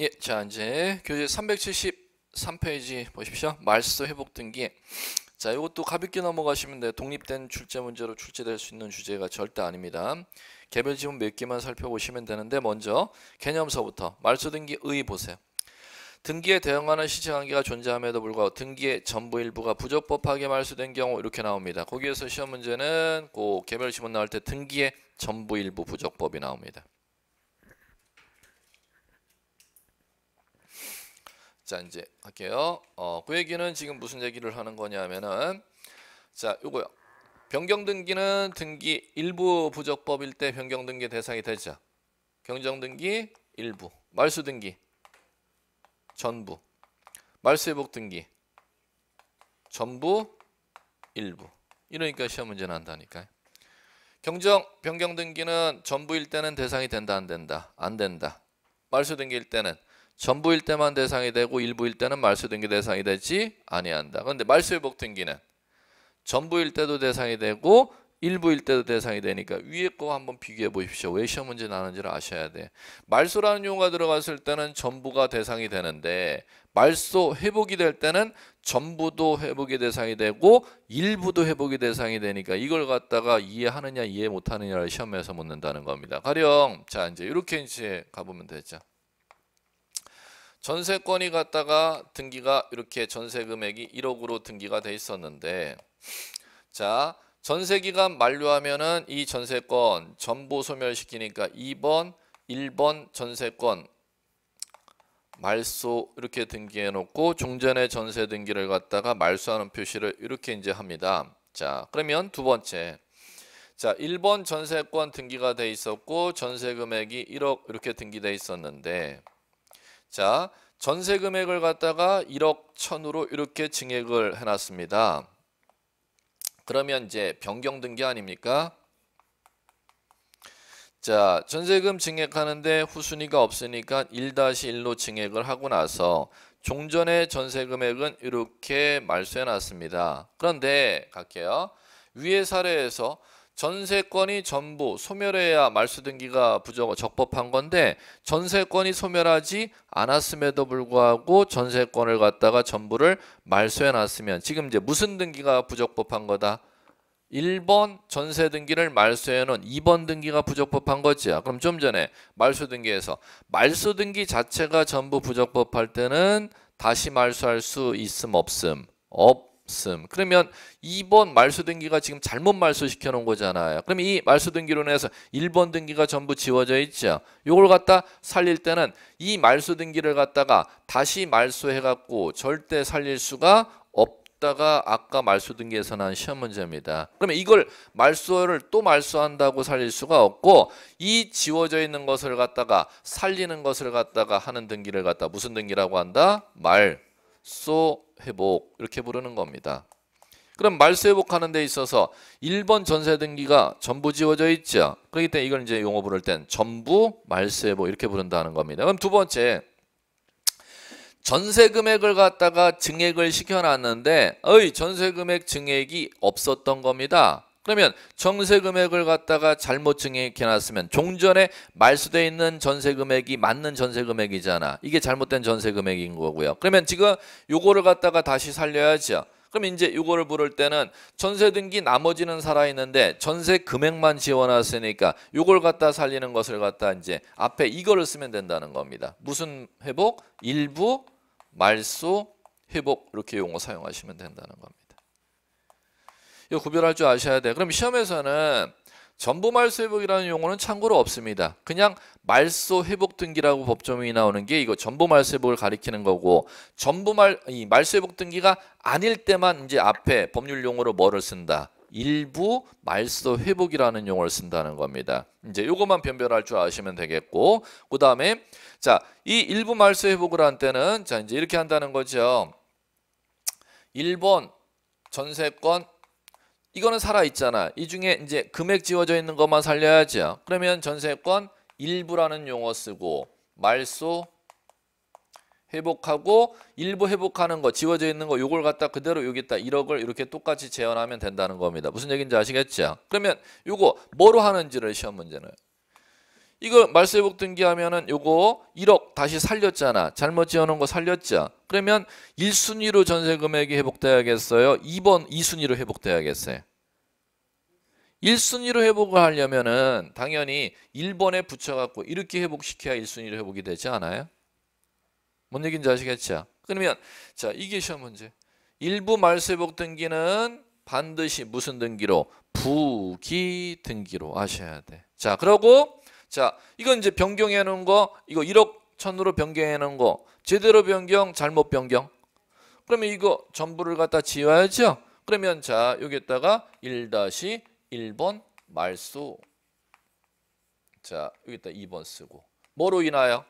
예, 자 이제 교재 373페이지 보십시오. 말소 회복 등기. 자, 이것도 가볍게 넘어가시면 돼. 독립된 출제 문제로 출제될 수 있는 주제가 절대 아닙니다. 개별 지문 몇 개만 살펴보시면 되는데 먼저 개념서부터 말소 등기의 보세요. 등기에 대응하는 시행관계가 존재함에도 불구하고 등기의 전부 일부가 부적법하게 말소된 경우 이렇게 나옵니다. 거기에서 시험 문제는 그 개별 지문 나올 때 등기의 전부 일부 부적법이 나옵니다. 자 이제 할게요. 어, 그 얘기는 지금 무슨 얘기를 하는 거냐면은 자 요거요. 변경등기는 등기 일부 부적법일 때 변경등기 대상이 되죠. 경정등기 일부, 말수등기 전부, 말수회복등기 전부 일부. 이러니까 시험 문제 난다니까요. 경정 변경등기는 전부일 때는 대상이 된다 안 된다 안 된다. 말수등기일 때는 전부일 때만 대상이 되고 일부일 때는 말소 등기 대상이 되지 아니한다. 그런데 말소 회복 등기는 전부일 때도 대상이 되고 일부일 때도 대상이 되니까 위에 거 한번 비교해 보십시오. 왜 시험 문제 나는지를 아셔야 돼. 말소라는 용어가 들어갔을 때는 전부가 대상이 되는데 말소 회복이 될 때는 전부도 회복이 대상이 되고 일부도 회복이 대상이 되니까 이걸 갖다가 이해하느냐 이해 못하느냐를 시험에서 묻는다는 겁니다. 가령 자 이제 이렇게 이제 가보면 되죠. 전세권이 갔다가 등기가 이렇게 전세 금액이 1억으로 등기가 돼 있었는데 자 전세 기간 만료하면은 이 전세권 전부 소멸시키니까 2번 1번 전세권 말소 이렇게 등기해 놓고 종전의 전세 등기를 갖다가 말소하는 표시를 이렇게 이제 합니다. 자, 그러면 두 번째. 자, 1번 전세권 등기가 돼 있었고 전세 금액이 1억 이렇게 등기돼 있었는데 자, 전세 금액을 갖다가 1억 천으로 이렇게 증액을 해놨습니다. 그러면 이제 변경된 게 아닙니까? 자, 전세금 증액하는데 후순위가 없으니까 1-1로 증액을 하고 나서 종전의 전세 금액은 이렇게 말소해 놨습니다. 그런데 갈게요. 위의 사례에서 전세권이 전부 소멸해야 말소등기가 부정 적법한 건데 전세권이 소멸하지 않았음에도 불구하고 전세권을 갖다가 전부를 말소해 놨으면 지금 이제 무슨 등기가 부적법한 거다? 1번 전세 등기를 말소해 놓은 2번 등기가 부적법한 거지. 아, 그럼 좀 전에 말소 등기에서 말소 등기 자체가 전부 부적법할 때는 다시 말소할 수 있음 없음. 없 없음. 그러면 2번 말소 등기가 지금 잘못 말소시켜 놓은 거잖아요. 그럼 이 말소 등기로 인해서 1번 등기가 전부 지워져 있죠. 요걸 갖다 살릴 때는 이 말소 등기를 갖다가 다시 말소해 갖고 절대 살릴 수가 없다가 아까 말소 등기에서 난 시험 문제입니다. 그러면 이걸 말소를 또 말소한다고 살릴 수가 없고 이 지워져 있는 것을 갖다가 살리는 것을 갖다가 하는 등기를 갖다 무슨 등기라고 한다? 말소 회복 이렇게 부르는 겁니다. 그럼 말소 회복하는 데 있어서 1번 전세 등기가 전부 지워져 있죠. 그렇기 때문에 이걸 이제 용어 부를 땐 전부 말소 회복 이렇게 부른다는 겁니다. 그럼 두 번째 전세 금액을 갖다가 증액을 시켜놨는데 어이 전세 금액 증액이 없었던 겁니다. 그러면 정세 금액을 갖다가 잘못 증액해 놨으면 종전에 말소되어 있는 전세 금액이 맞는 전세 금액이잖아. 이게 잘못된 전세 금액인 거고요. 그러면 지금 요거를 갖다가 다시 살려야죠. 그럼 이제 요거를 부를 때는 전세 등기 나머지는 살아 있는데 전세 금액만 지원했으니까 요걸 갖다 살리는 것을 갖다 이제 앞에 이거를 쓰면 된다는 겁니다. 무슨 회복? 일부 말소 회복 이렇게 용어 사용하시면 된다는 겁니다. 이거 구별할 줄 아셔야 돼. 그럼 시험에서는 전부 말소 회복이라는 용어는 참고로 없습니다. 그냥 말소 회복 등기라고 법조문이 나오는 게 이거 전부 말소 회복을 가리키는 거고 전부 말 이 말소 회복 등기가 아닐 때만 이제 앞에 법률 용어로 뭐를 쓴다. 일부 말소 회복이라는 용어를 쓴다는 겁니다. 이제 요것만 변별할 줄 아시면 되겠고 그다음에 자, 이 일부 말소 회복을 한 때는 자, 이제 이렇게 한다는 거죠. 1번 전세권 이거는 살아있잖아. 이 중에 이제 금액 지워져 있는 것만 살려야죠. 그러면 전세권 일부라는 용어 쓰고 말소 회복하고 일부 회복하는 거 지워져 있는 거 요걸 갖다 그대로 여기다 1억을 이렇게 똑같이 재현하면 된다는 겁니다. 무슨 얘기인지 아시겠죠? 그러면 요거 뭐로 하는지를 시험 문제는 이거 말세복 등기하면은 요거 1억 다시 살렸잖아. 잘못 지어놓은 거 살렸죠. 그러면 1순위로 전세 금액이 회복돼야겠어요. 2번 2순위로 회복돼야겠어요. 1순위로 회복을 하려면은 당연히 1번에 붙여갖고 이렇게 회복시켜야 1순위로 회복이 되지 않아요? 뭔 얘기인지 아시겠죠? 그러면 자 이게 시험 문제. 일부 말세복 등기는 반드시 무슨 등기로? 부기 등기로 아셔야 돼. 자 그러고 자, 이건 이제 변경해 놓은 거 이거 1억 천으로 변경해 놓은 거 제대로 변경, 잘못 변경. 그러면 이거 전부를 갖다 지워야죠. 그러면 자, 여기에다가 1-1번 말소. 자, 여기다 2번 쓰고. 뭐로 인하여?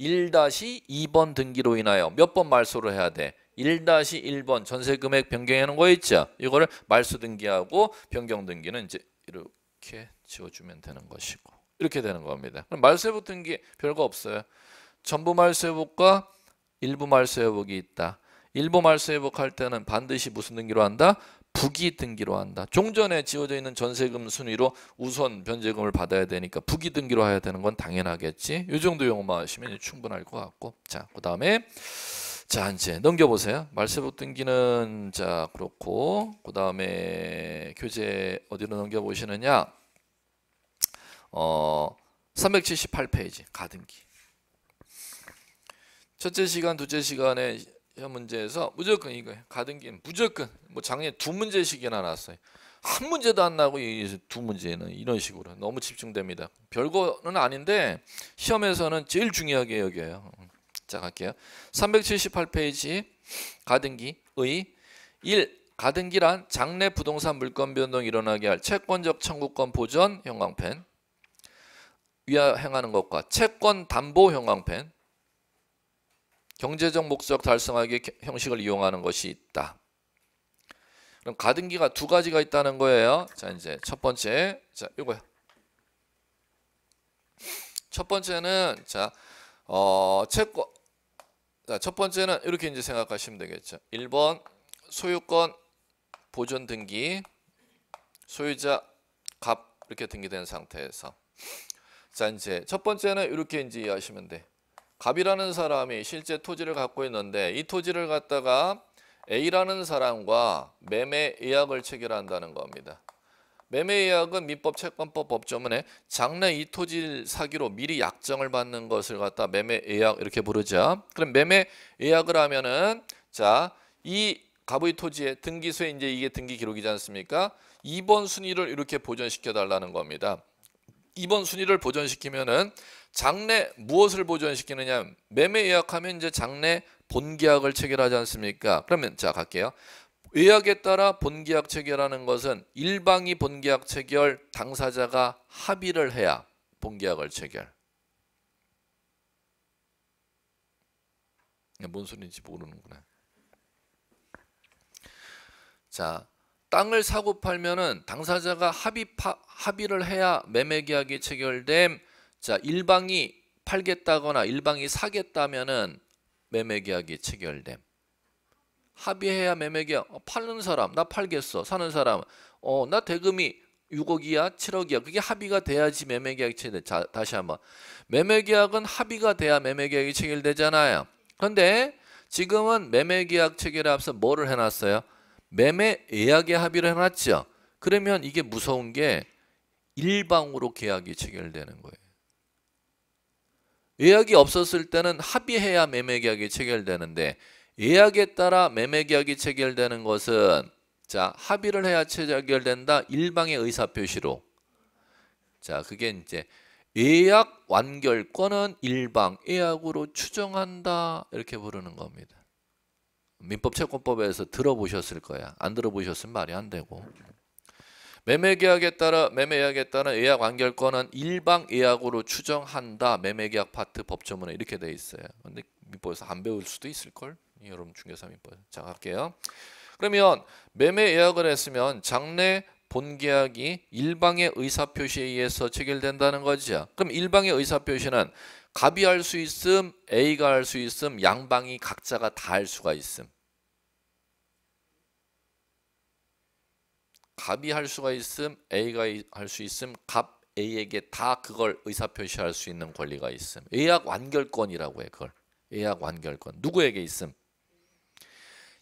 1-2번 등기로 인하여 몇 번 말소를 해야 돼? 1-1번 전세 금액 변경해 놓은 거 있죠. 이거를 말소 등기하고 변경 등기는 이제 이렇게 지워 주면 되는 것이고. 이렇게 되는 겁니다. 말세 붙은 게 별거 없어요. 전부 말세 복과 일부 말세 복이 있다. 일부 말세 복할 때는 반드시 무슨 등기로 한다? 부기 등기로 한다. 종전에 지어져 있는 전세금 순위로 우선 변제금을 받아야 되니까 부기 등기로 해야 되는 건 당연하겠지. 이 정도 용어만 하시면 충분할 것 같고. 자, 그 다음에 자 이제 넘겨보세요. 말세복 등기는 자 그렇고 그 다음에 교재 어디로 넘겨보시느냐 어 378페이지 가등기. 첫째 시간, 둘째 시간에 문제에서 무조건 이거 가등기는 무조건 뭐 작년에 두 문제씩이나 나왔어요. 한 문제도 안 나고 두 문제는 이런 식으로 너무 집중됩니다. 별거는 아닌데 시험에서는 제일 중요하게 여겨요. 자 갈게요. 378페이지 가등기의 1. 가등기란 장래 부동산 물건 변동 일어나게 할 채권적 청구권 보전 형광펜 위하행하는 것과 채권 담보 형광펜 경제적 목적 달성하기 형식을 이용하는 것이 있다. 그럼 가등기가 두 가지가 있다는 거예요. 자 이제 첫 번째 자 이거야. 첫 번째는 자 어, 채권 자, 첫 번째는 이렇게 이제 생각하시면 되겠죠. 1번 소유권 보존 등기 소유자 값 이렇게 등기된 상태에서 자, 이첫 번째는 이렇게 이제 이해하시면 돼. 갑이라는 사람이 실제 토지를 갖고 있는데 이 토지를 갖다가 A라는 사람과 매매 예약을 체결한다는 겁니다. 매매 예약은 민법, 채권법, 법조문에 장래 이 토지 사기로 미리 약정을 받는 것을 갖다 매매 예약 이렇게 부르죠. 그럼 매매 예약을 하면은 자, 이 갑의 토지에 등기소에 이제 이게 등기 기록이지 않습니까? 2번 순위를 이렇게 보존시켜 달라는 겁니다. 이번 순위를 보전시키면은 장래 무엇을 보전시키느냐 매매 예약하면 이제 장래 본계약을 체결하지 않습니까? 그러면 자 갈게요. 예약에 따라 본계약 체결하는 것은 일방이 본계약 체결 당사자가 합의를 해야 본계약을 체결. 뭔 소리인지 모르는구나. 자, 땅을 사고 팔면은 당사자가 합의 파, 합의를 해야 매매 계약이 체결됨. 자, 일방이 팔겠다거나 일방이 사겠다면은 매매 계약이 체결됨. 합의해야 매매 계약. 어, 파는 사람 나 팔겠어. 사는 사람 어, 나 대금이 6억이야, 7억이야. 그게 합의가 돼야지 매매 계약이 체결돼. 자, 다시 한번. 매매 계약은 합의가 돼야 매매 계약이 체결되잖아요. 근데 지금은 매매 계약 체결에 앞서 뭐를 해 놨어요? 매매 예약에 합의를 해놨죠. 그러면 이게 무서운 게 일방으로 계약이 체결되는 거예요. 예약이 없었을 때는 합의해야 매매 계약이 체결되는데 예약에 따라 매매 계약이 체결되는 것은 자 합의를 해야 체결된다 일방의 의사 표시로 자 그게 이제 예약 완결권은 일방 예약으로 추정한다 이렇게 부르는 겁니다. 민법채권법에서 들어보셨을 거야. 안 들어보셨으면 말이 안 되고. 매매계약에 따라 매매계약에 따른 예약 완결권은 일방 예약으로 추정한다. 매매계약 파트 법조문에 이렇게 돼 있어요. 근데 민법에서 안 배울 수도 있을 걸. 여러분 중개사 민법. 자, 갈게요. 그러면 매매 예약을 했으면 장래 본계약이 일방의 의사표시에 의해서 체결된다는 거죠. 그럼 일방의 의사표시는 갑이 할 수 있음, A가 할 수 있음, 양방이 각자가 다 할 수가 있음. 갑이 할 수가 있음, A가 할 수 있음, 갑 A에게 다 그걸 의사표시할 수 있는 권리가 있음. 예약 완결권이라고 해 그걸. 예약 완결권. 누구에게 있음?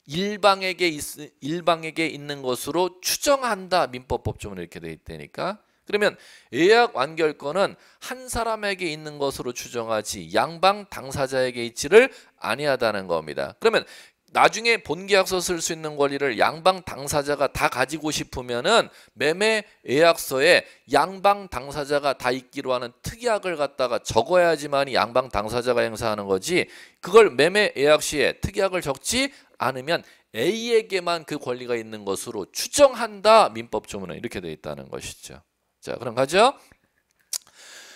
일방에게 있, 일방에게 있는 것으로 추정한다. 민법법조문 이렇게 돼 있다니까. 그러면 예약 완결권은 한 사람에게 있는 것으로 추정하지 양방 당사자에게 있지를 아니하다는 겁니다. 그러면 나중에 본계약서 쓸 수 있는 권리를 양방 당사자가 다 가지고 싶으면은 매매 예약서에 양방 당사자가 다 있기로 하는 특약을 갖다가 적어야지만 양방 당사자가 행사하는 거지 그걸 매매 예약 시에 특약을 적지 않으면 A에게만 그 권리가 있는 것으로 추정한다 민법 조문은 이렇게 돼 있다는 것이죠. 자, 그럼 가죠.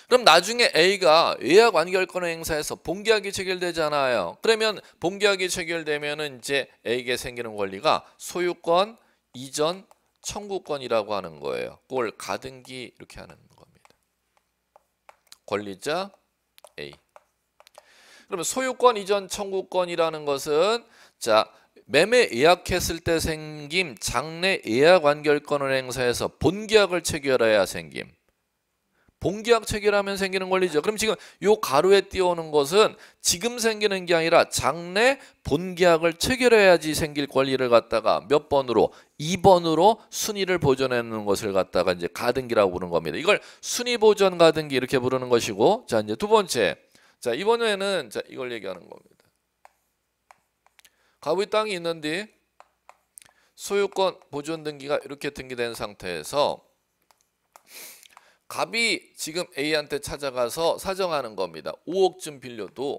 그럼 나중에 A가 예약 완결권 행사에서 본계약이 체결되잖아요. 그러면 본계약이 체결되면 이제 A에게 생기는 권리가 소유권, 이전, 청구권이라고 하는 거예요. 그걸 가등기 이렇게 하는 겁니다. 권리자 A. 그러면 소유권 이전 청구권이라는 것은 자 매매 예약했을 때 생김 장래 예약 완결권을 행사해서 본계약을 체결해야 생김 본계약 체결하면 생기는 권리죠. 그럼 지금 요 가루에 띄어오는 것은 지금 생기는 게 아니라 장래 본계약을 체결해야지 생길 권리를 갖다가 몇 번으로 2번으로 순위를 보존하는 것을 갖다가 이제 가등기라고 부르는 겁니다. 이걸 순위 보존 가등기 이렇게 부르는 것이고 자 이제 두 번째 자 이번에는 자 이걸 얘기하는 겁니다. 갑의 땅이 있는데 소유권 보존 등기가 이렇게 등기된 상태에서 갑이 지금 A한테 찾아가서 사정하는 겁니다. 5억쯤 빌려도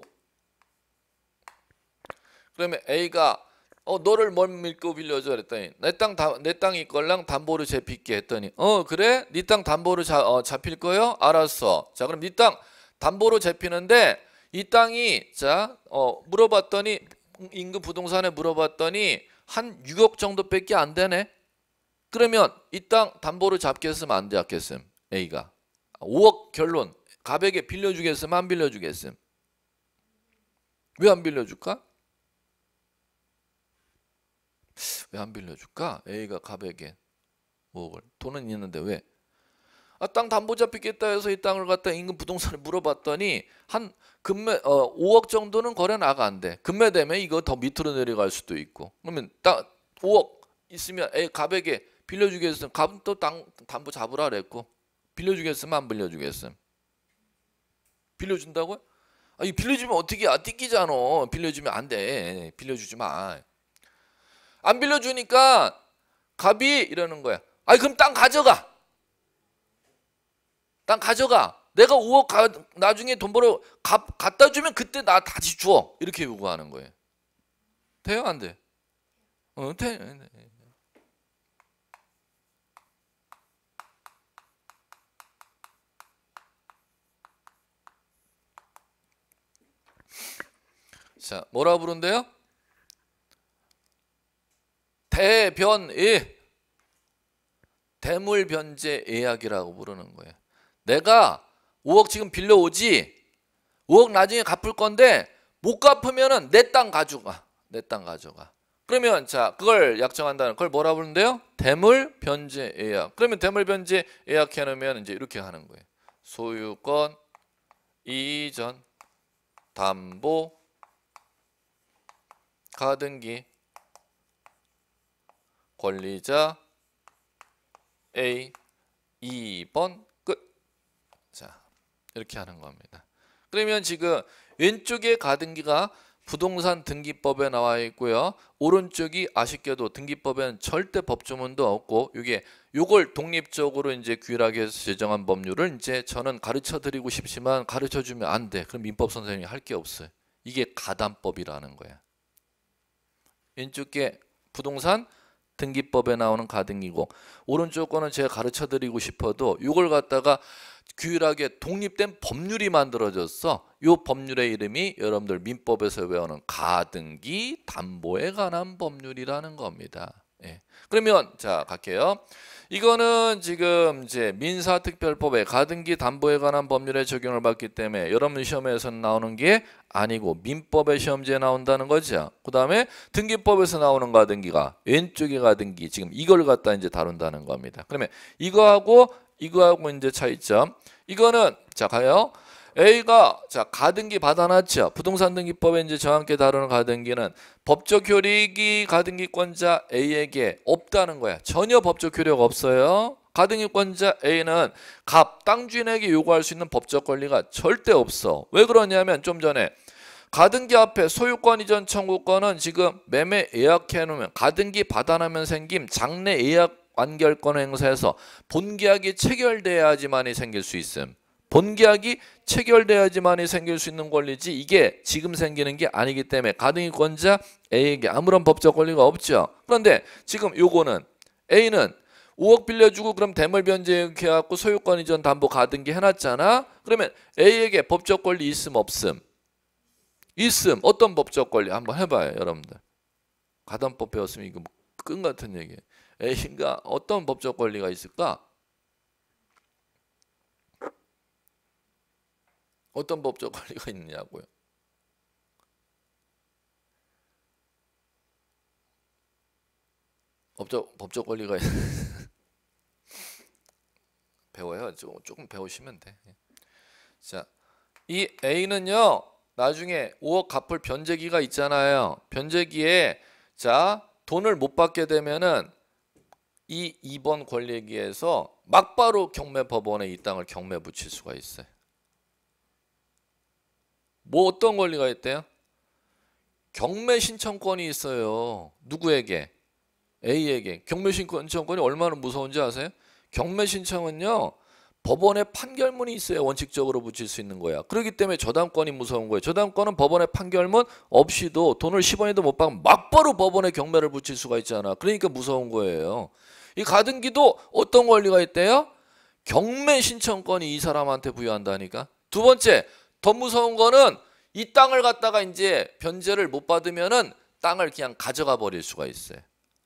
그러면 A가 어 너를 뭘 믿고 빌려줘 그랬더니 내땅내 땅이 걸랑 담보로 잡힐게 했더니 어 그래 네 땅 담보로 자, 어, 잡힐 거요 알았어 자 그럼 네 땅 담보로 잡히는데 이 땅이 자어 물어봤더니 임금 부동산에 물어봤더니 한 6억 정도밖에 안 되네. 그러면 이 땅 담보를 잡겠음 안 잡겠음 A가 5억 결론 갑에게 빌려주겠음 안 빌려주겠음 왜 안 빌려줄까? 왜 안 빌려줄까? A가 갑에게 5억을 돈은 있는데 왜? 아, 땅담보잡 빚겠다 해서 이 땅을 갖다 인근 부동산에 물어봤더니 한 금매 어 5억 정도는 거래 나가는데 금매되면 이거 더 밑으로 내려갈 수도 있고 그러면 땅 5억 있으면 에애 갑에게 빌려주겠음으면 갑은 또 땅 담보 잡으라 그랬고 빌려주겠으면 안 빌려주겠음 빌려준다고요? 아, 이 빌려주면 어떻게 아 띠끼잖아 빌려주면 안 돼 빌려주지 마 안 빌려주니까 갑이 이러는 거야 아니 그럼 땅 가져가 난 가져가. 내가 5억 가, 나중에 돈 벌어 가, 갖다 주면 그때 나 다시 주어. 이렇게 요구하는 거예요. 돼요? 안 돼? 어, 돼. 네, 네, 네. 자, 뭐라 부른대요? 대변의 대물변제 예약이라고 부르는 거예요. 내가 5억 지금 빌려오지 5억 나중에 갚을 건데 못갚으면내 땅 가져가 내 땅 가져가 그러면 자 그걸 약정한다는 그걸 뭐라 부르는데요 대물 변제 예약 그러면 대물 변제 예약해 놓으면 이제 이렇게 하는 거예요 소유권 이전 담보 가등기 권리자 A 2번 이렇게 하는 겁니다. 그러면 지금 왼쪽에 가등기가 부동산 등기법에 나와 있고요. 오른쪽이 아쉽게도 등기법에는 절대 법조문도 없고 이게 요걸 독립적으로 이제 규율하게해서 제정한 법률을 이제 저는 가르쳐 드리고 싶지만 가르쳐 주면 안 돼. 그럼 민법 선생님이 할 게 없어요. 이게 가담법이라는 거야. 왼쪽에 부동산 등기법에 나오는 가등기고 오른쪽 거는 제가 가르쳐 드리고 싶어도 요걸 갖다가 규율하게 독립된 법률이 만들어졌어. 이 법률의 이름이 여러분들 민법에서 배우는 가등기 담보에 관한 법률이라는 겁니다. 예. 그러면 자 갈게요. 이거는 지금 이제 민사특별법의 가등기 담보에 관한 법률의 적용을 받기 때문에 여러분 시험에서 나오는 게 아니고 민법의 시험지에 나온다는 거죠. 그 다음에 등기법에서 나오는 가등기가 왼쪽의 가등기 지금 이걸 갖다 이제 다룬다는 겁니다. 그러면 이거하고 이거하고 이제 차이점. 이거는 자 가요. A가 자 가등기 받아놨죠. 부동산 등기법에 이제 저와 함께 다루는 가등기는 법적 효력이 가등기권자 A에게 없다는 거야. 전혀 법적 효력 없어요. 가등기권자 A는 갑 땅주인에게 요구할 수 있는 법적 권리가 절대 없어. 왜 그러냐면 좀 전에 가등기 앞에 소유권 이전 청구권은 지금 매매 예약해 놓으면 가등기 받아놓으면 생김 장래 예약 완결권 행사에서 본계약이 체결돼야지만이 생길 수 있음. 본계약이 체결돼야지만이 생길 수 있는 권리지 이게 지금 생기는 게 아니기 때문에 가등기권자 A에게 아무런 법적 권리가 없죠. 그런데 지금 요거는 A는 5억 빌려주고 그럼 대물 변제해갖고 소유권 이전 담보 가등기 해놨잖아. 그러면 A에게 법적 권리 있음 없음? 있음. 어떤 법적 권리? 한번 해봐요. 여러분들. 가담법 배웠으면 이거 뭐 끈 같은 얘기예요. A인가 어떤 법적 권리가 있을까? 어떤 법적 권리가 있냐고요 법적 법적 권리가 배워요. 조금, 조금 배우시면 돼. 예. 자, 이 A는요. 나중에 5억 갚을 변제기가 있잖아요. 변제기에 자 돈을 못 받게 되면은 이 2번 권리기에서 막바로 경매 법원에 이 땅을 경매 붙일 수가 있어요. 뭐 어떤 권리가 있대요? 경매 신청권이 있어요. 누구에게? A에게. 경매 신청권이 얼마나 무서운지 아세요? 경매 신청은요. 법원의 판결문이 있어야 원칙적으로 붙일 수 있는 거야. 그렇기 때문에 저당권이 무서운 거예요. 저당권은 법원의 판결문 없이도 돈을 10원이도 못 받으면 막바로 법원에 경매를 붙일 수가 있잖아. 그러니까 무서운 거예요. 이 가등기도 어떤 권리가 있대요? 경매 신청권이 이 사람한테 부여한다니까. 두 번째, 더 무서운 거는 이 땅을 갖다가 이제 변제를 못 받으면은 땅을 그냥 가져가 버릴 수가 있어요.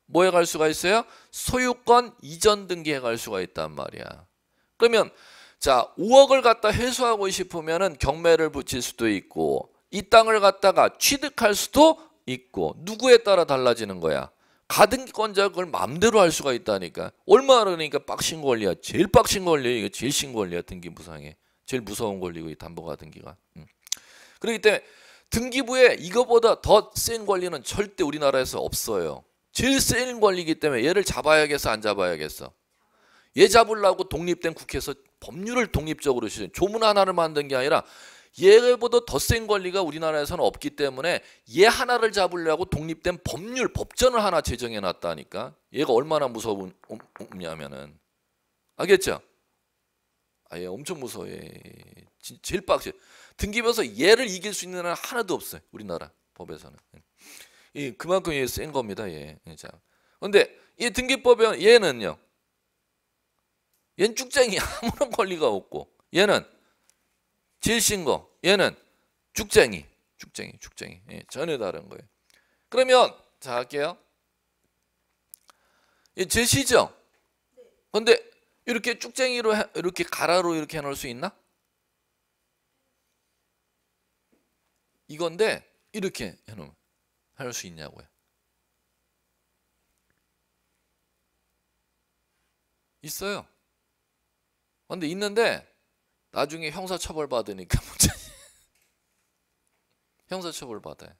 뭐에 갈 수가 있어요? 소유권 이전 등기에 갈 수가 있단 말이야. 그러면 자, 5억을 갖다 회수하고 싶으면은 경매를 붙일 수도 있고 이 땅을 갖다가 취득할 수도 있고 누구에 따라 달라지는 거야? 가등기권자가 그걸 마음대로 할 수가 있다니까. 얼마나 그러니까 빡신 권리야. 제일 빡신 권리 야 이거 제일 신 권리야. 등기 무상에. 제일 무서운 권리고 이 담보가 등기가. 음. 그렇기 때문에 등기부에 이거보다 더 센 권리는 절대 우리나라에서 없어요. 제일 센 권리이기 때문에 얘를 잡아야겠어 안 잡아야겠어. 얘 잡으려고 독립된 국회에서 법률을 독립적으로 시정. 조문 하나를 만든 게 아니라 얘보다 더 센 권리가 우리나라에서는 없기 때문에 얘 하나를 잡으려고 독립된 법률 법전을 하나 제정해 놨다니까 얘가 얼마나 무서우냐면은 음, 알겠죠? 아예 엄청 무서워 얘 제일 빡세 등기면서 얘를 이길 수 있는 한 하나도 없어요 우리나라 법에서는 이 예, 그만큼 얘센 겁니다 얘 예, 자. 근데 이 등기법에 얘는요 얘는 쭉쟁이 아무런 권리가 없고 얘는 질신거 얘는 죽쟁이 죽쟁이 죽쟁이 예, 전혀 다른 거예요. 그러면 자 할게요. 예, 제시죠. 네. 근데 이렇게 쭉쟁이로 이렇게 가라로 이렇게 해놓을 수 있나? 이건데 이렇게 해놓으면 할 수 있냐고요. 있어요. 근데 있는데 나중에 형사 처벌 받으니까 형사 처벌 받아요.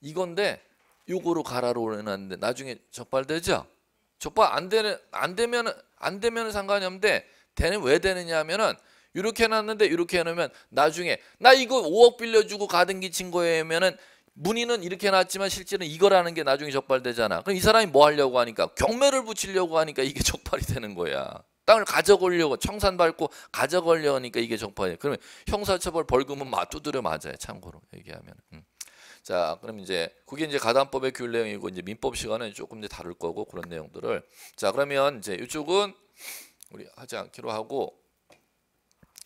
이건데 요거로 가라로 올려놨는데 나중에 적발되죠? 적발 안 되는 안되면안되면 상관이 없는데 되는 왜 되느냐 면은 이렇게 해놨는데 이렇게 해놓으면 나중에 나 이거 5억 빌려주고 가등기 친 거에 면은 문의는 이렇게 해놨지만 실제는 이거라는 게 나중에 적발되잖아. 그럼 이 사람이 뭐 하려고 하니까 경매를 붙이려고 하니까 이게 적발이 되는 거야. 땅을 가져오려고 청산밟고 가져가려니까 이게 정파예요. 그러면 형사처벌 벌금은 마 두드려 맞아요. 참고로 얘기하면. 음. 자, 그럼 이제 그게 이제 가담법의 규율 내용이고 이제 민법 시간은 조금 이제 다룰 거고 그런 내용들을 자 그러면 이제 이쪽은 우리 하지 않기로 하고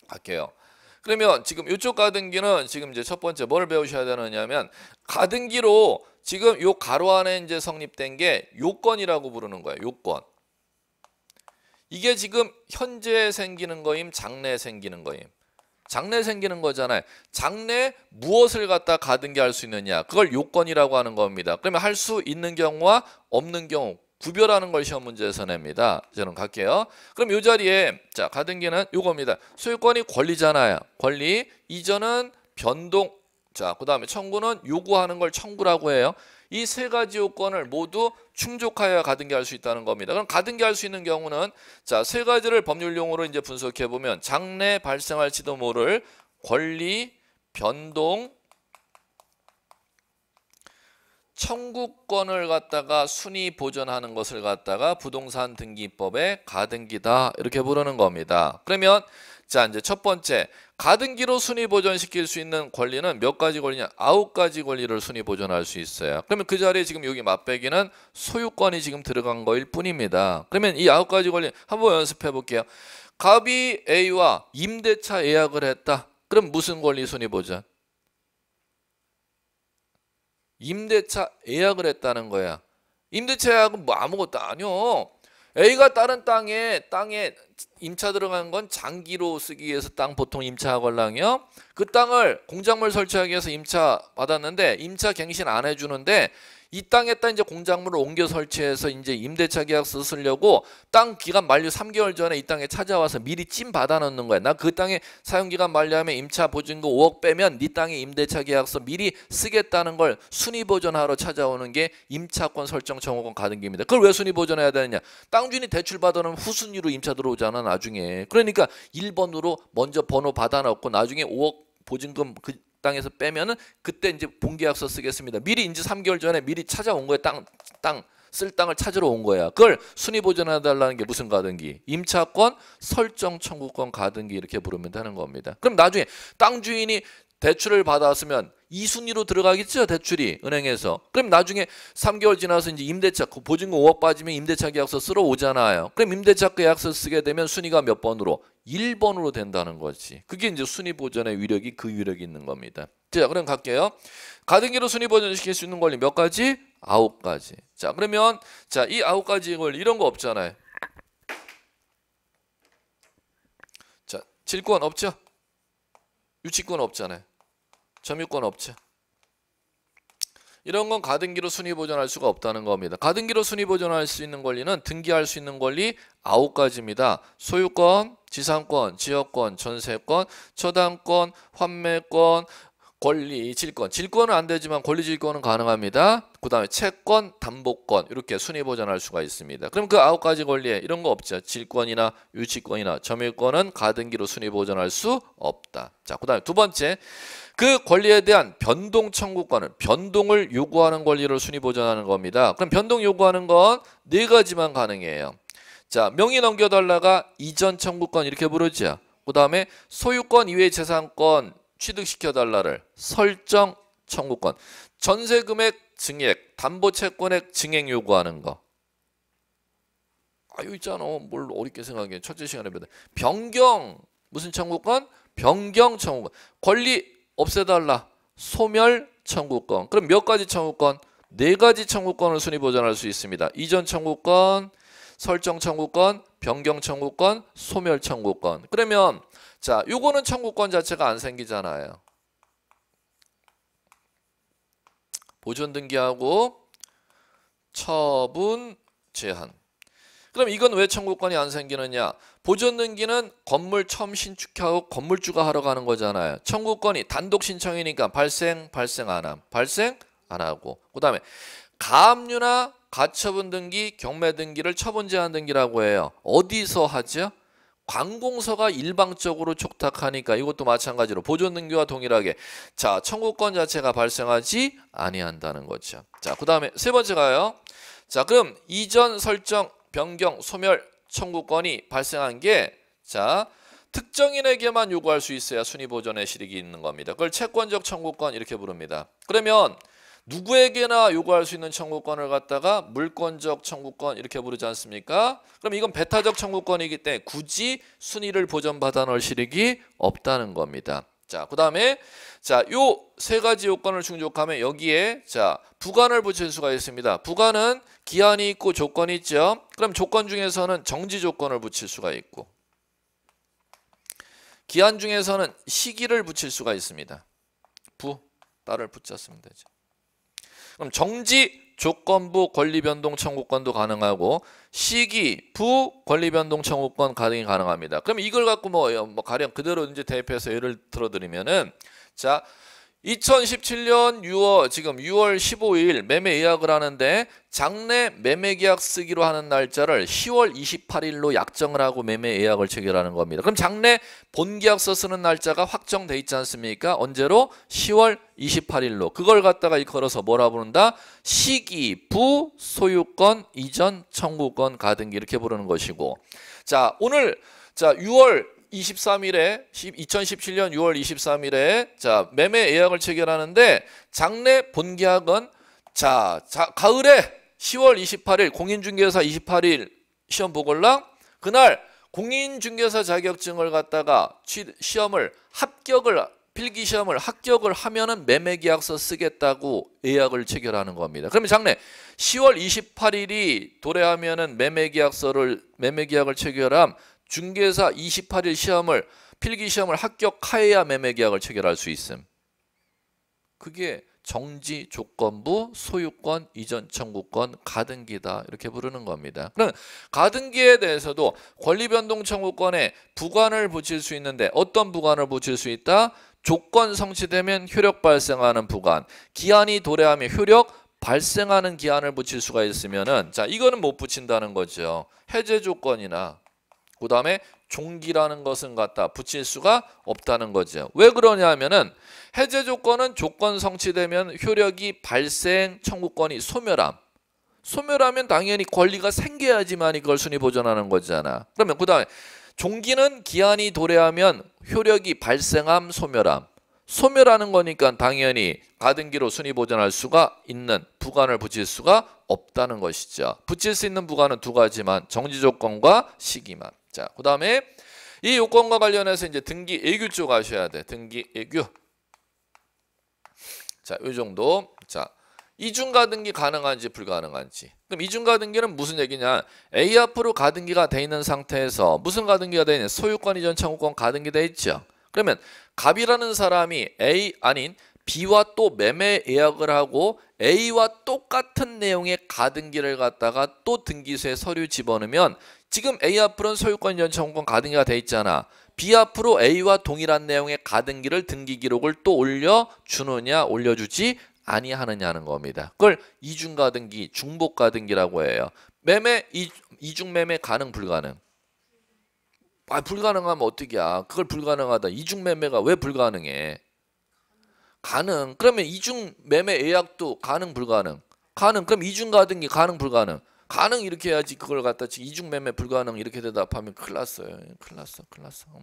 할게요. 그러면 지금 이쪽 가등기는 지금 이제 첫 번째 뭘 배우셔야 되느냐면 가등기로 지금 요 가로 안에 이제 성립된 게 요건이라고 부르는 거예요. 요건. 이게 지금 현재 생기는 거임 장래 생기는 거임 장래 생기는 거잖아요 장래 무엇을 갖다 가등기 할수 있느냐 그걸 요건이라고 하는 겁니다 그러면 할 수 있는 경우와 없는 경우 구별하는 걸 시험 문제에서 냅니다 저는 갈게요 그럼 이 자리에 자 가등기는 요겁니다 소유권이 권리잖아요 권리 이전은 변동 자그 다음에 청구는 요구하는 걸 청구라고 해요 이세 가지 요건을 모두 충족하여 가등기 할 수 있다는 겁니다. 그럼 가등기 할 수 있는 경우는 자, 세 가지를 법률용어로 이제 분석해 보면 장래 발생할지도 모를 권리, 변동, 청구권을 갖다가 순위 보존하는 것을 갖다가 부동산 등기법의 가등기다 이렇게 부르는 겁니다. 그러면 자, 이제 첫 번째 가등기로 순위 보존시킬 수 있는 권리는 몇 가지 권리냐? 아홉 가지 권리를 순위 보존할 수 있어요. 그러면 그 자리에 지금 여기 맛배기는 소유권이 지금 들어간 거일 뿐입니다. 그러면 이 아홉 가지 권리 한번 연습해 볼게요. 갑이 A와 임대차 예약을 했다. 그럼 무슨 권리 순위 보존? 임대차 예약을 했다는 거야. 임대차 예약은 뭐 아무것도 아니요. A가 다른 땅에 땅에 임차 들어간 건 장기로 쓰기 위해서 땅 보통 임차 하걸랑이요그 땅을 공작물 설치하기 위해서 임차 받았는데 임차 갱신 안 해주는데 이 땅에다 이제 공작물을 옮겨 설치해서 이제 임대차 계약서 쓰려고 땅 기간 만료 3개월 전에 이 땅에 찾아와서 미리 찜 받아 놓는 거야. 나 그 땅에 사용 기간 만료하면 임차 보증금 5억 빼면 네 땅에 임대차 계약서 미리 쓰겠다는 걸 순위 보전하러 찾아오는 게 임차권 설정 정호권 가등기입니다. 그걸 왜 순위 보전해야 되느냐? 땅주인이 대출 받아 놓은 후순위로 임차 들어오잖아 나중에. 그러니까 1번으로 먼저 번호 받아 놓고 나중에 5억 보증금 그 땅에서 빼면은 그때 이제 본계약서 쓰겠습니다. 미리 인제 3개월 전에 미리 찾아온 거예요. 땅땅 쓸 땅을 찾으러 온 거야. 그걸 순위 보전해 달라는 게 무슨 가등기? 임차권 설정 청구권 가등기 이렇게 부르면 되는 겁니다. 그럼 나중에 땅 주인이 대출을 받았으면 2순위로 들어가겠죠 대출이 은행에서 그럼 나중에 3개월 지나서 이제 임대차 그 보증금 5억 빠지면 임대차 계약서 쓰러 오잖아요 그럼 임대차 계약서 쓰게 되면 순위가 몇 번으로 1번으로 된다는 거지 그게 이제 순위 보전의 위력이 그 위력이 있는 겁니다 자 그럼 갈게요 가등기로 순위 보전시킬 수 있는 권리 몇 가지? 아홉 가지 자 그러면 자이 아홉 가지 권리 이런 거 없잖아요 자 질권 없죠? 유치권 없잖아요 점유권 업체 이런 건 가등기로 순위 보전할 수가 없다는 겁니다. 가등기로 순위 보전할 수 있는 권리는 등기할 수 있는 권리 9가지입니다. 소유권, 지상권, 지역권, 전세권, 처당권, 환매권, 권리, 질권. 질권은 안 되지만 권리 질권은 가능합니다. 그 다음에 채권, 담보권 이렇게 순위 보전할 수가 있습니다. 그럼 그 아홉 가지 권리에 이런 거 없죠. 질권이나 유치권이나 점유권은 가등기로 순위 보전할 수 없다. 자, 그 다음에 두 번째 그 권리에 대한 변동 청구권은 변동을 요구하는 권리를 순위 보전하는 겁니다. 그럼 변동 요구하는 건 네 가지만 가능해요. 자, 명의 넘겨달라가 이전 청구권 이렇게 부르죠. 그 다음에 소유권 이외의 재산권 취득시켜 달라를 설정 청구권 전세 금액 증액 담보 채권액 증액 요구하는 거 아유 있잖아 뭘 어렵게 생각해 첫째 시간에 배웠 변경 무슨 청구권 변경 청구권 권리 없애달라 소멸 청구권 그럼 몇 가지 청구권 네 가지 청구권을 순위 보전할 수 있습니다 이전 청구권 설정 청구권, 변경 청구권, 소멸 청구권. 그러면 자, 요거는 청구권 자체가 안 생기잖아요. 보존 등기하고 처분 제한. 그럼 이건 왜 청구권이 안 생기느냐? 보존 등기는 건물 처음 신축하고 건물주가 하러 가는 거잖아요. 청구권이 단독 신청이니까 발생 발생 안 함. 발생 안 하고. 그다음에 가압류나 가처분 등기, 경매 등기를 처분 제한 등기라고 해요. 어디서 하죠? 관공서가 일방적으로 촉탁하니까 이것도 마찬가지로 보존 등기와 동일하게 자, 청구권 자체가 발생하지 아니한다는 거죠. 자, 그다음에 세 번째가요. 자, 그럼 이전 설정 변경 소멸 청구권이 발생한 게 자, 특정인에게만 요구할 수 있어야 순위 보전의 실익이 있는 겁니다. 그걸 채권적 청구권 이렇게 부릅니다. 그러면 누구에게나 요구할 수 있는 청구권을 갖다가 물권적 청구권 이렇게 부르지 않습니까? 그럼 이건 배타적 청구권이기 때문에 굳이 순위를 보전받아 넣을 실익이 없다는 겁니다. 자, 그 다음에 자, 요 세 가지 요건을 충족하면 여기에 자, 부관을 붙일 수가 있습니다. 부관은 기한이 있고 조건이 있죠. 그럼 조건 중에서는 정지 조건을 붙일 수가 있고 기한 중에서는 시기를 붙일 수가 있습니다. 부, 따를 붙였으면 되죠. 그럼 정지 조건부 권리변동 청구권도 가능하고 시기 부 권리변동 청구권 가등이 가능합니다. 그럼 이걸 갖고 뭐, 뭐 가령 그대로 이제 대입해서 예를 들어드리면은 자 2017년 6월 지금 6월 15일 매매 예약을 하는데 장내 매매 계약 쓰기로 하는 날짜를 10월 28일로 약정을 하고 매매 예약을 체결하는 겁니다. 그럼 장내 본계약서 쓰는 날짜가 확정돼 있지 않습니까? 언제로? 10월 28일로. 그걸 갖다가 이 걸어서 뭐라 부른다? 시기, 부, 소유권, 이전, 청구권, 가등기 이렇게 부르는 것이고. 자, 오늘 자, 6월 23일에 2017년 6월 23일에 자 매매 예약을 체결하는데 장래 본계약은 자, 자 가을에 10월 28일 공인중개사 28일 시험 보걸랑 그날 공인중개사 자격증을 갖다가 취, 시험을 합격을 필기 시험을 합격을 하면은 매매 계약서 쓰겠다고 예약을 체결하는 겁니다. 그러면 장래 10월 28일이 도래하면은 매매 계약서를 매매 계약을 체결함 중개사 28일 시험을 필기 시험을 합격하여야 매매 계약을 체결할 수 있음. 그게 정지 조건부 소유권 이전 청구권 가등기다 이렇게 부르는 겁니다. 그럼 가등기에 대해서도 권리 변동 청구권에 부관을 붙일 수 있는데 어떤 부관을 붙일 수 있다? 조건 성취되면 효력 발생하는 부관, 기한이 도래하면 효력 발생하는 기한을 붙일 수가 있으면은 자 이거는 못 붙인다는 거죠. 해제 조건이나 그 다음에 종기라는 것은 갖다 붙일 수가 없다는 거죠. 왜 그러냐면은 해제 조건은 조건 성취되면 효력이 발생, 청구권이 소멸함. 소멸하면 당연히 권리가 생겨야지만이 걸 순위 보존하는 거잖아. 그러면 그 다음에 종기는 기한이 도래하면 효력이 발생함, 소멸함. 소멸하는 거니까 당연히 가등기로 순위 보전할 수가 있는 부관을 붙일 수가 없다는 것이죠. 붙일 수 있는 부관은 두 가지만 정지 조건과 시기만. 자, 그 다음에 이 요건과 관련해서 이제 등기 애규 쪽 아셔야 돼. 등기 애규. 자, 요 정도. 자, 이중가등기 가능한지 불가능한지. 그럼 이중가등기는 무슨 얘기냐? A 앞으로 가등기가 돼 있는 상태에서 무슨 가등기가 돼 있냐? 소유권 이전 청구권 가등기 돼 있죠. 그러면 갑이라는 사람이 A 아닌 B와 또 매매 예약을 하고 A와 똑같은 내용의 가등기를 갖다가 또 등기소에 서류 집어넣으면 지금 A 앞으로는 소유권 연청권 가등기가 돼 있잖아. B 앞으로 A와 동일한 내용의 가등기를 등기 기록을 또 올려주느냐 올려주지 아니하느냐는 겁니다. 그걸 이중가등기, 중복가등기라고 해요. 매매, 이, 중매매 가능, 불가능? 아, 불가능하면 어떡이야. 그걸 불가능하다. 이중매매가 왜 불가능해? 가능. 그러면 이중매매 예약도 가능, 불가능? 가능. 그럼 이중가등기 가능, 불가능? 가능 이렇게 해야지 그걸 갖다 지금 이중매매 불가능 이렇게 대답하면 큰일 났어요. 큰일 났어. 큰일 났어. 음.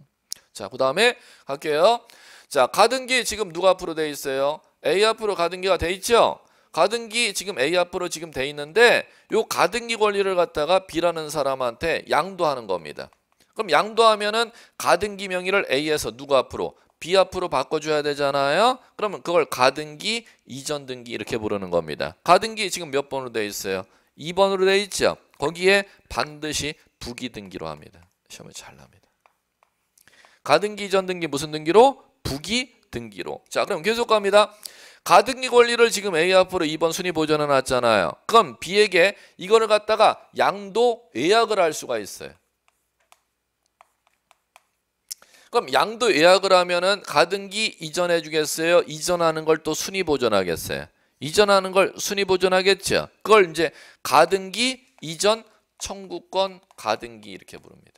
자, 그 다음에 갈게요. 자, 가등기 지금 누가 앞으로 돼 있어요? A 앞으로 가등기가 돼 있죠? 가등기 지금 A 앞으로 지금 돼 있는데 요 가등기 권리를 갖다가 B라는 사람한테 양도하는 겁니다. 그럼 양도하면은 가등기 명의를 A에서 누가 앞으로 B 앞으로 바꿔줘야 되잖아요. 그러면 그걸 가등기, 이전 등기 이렇게 부르는 겁니다. 가등기 지금 몇 번으로 돼 있어요? 2번으로 되어 있죠. 거기에 반드시 부기 등기로 합니다. 시험을 잘 납니다. 가등기 전 등기 무슨 등기로? 부기 등기로. 자, 그럼 계속 갑니다. 가등기 권리를 지금 A 앞으로 2번 순위 보전해 놨잖아요. 그럼 B에게 이거를 갖다가 양도 예약을 할 수가 있어요. 그럼 양도 예약을 하면은 가등기 이전해 주겠어요? 이전하는 걸 또 순위 보전하겠어요? 이전하는 걸 순위 보존하겠죠. 그걸 이제 가등기 이전 청구권 가등기 이렇게 부릅니다.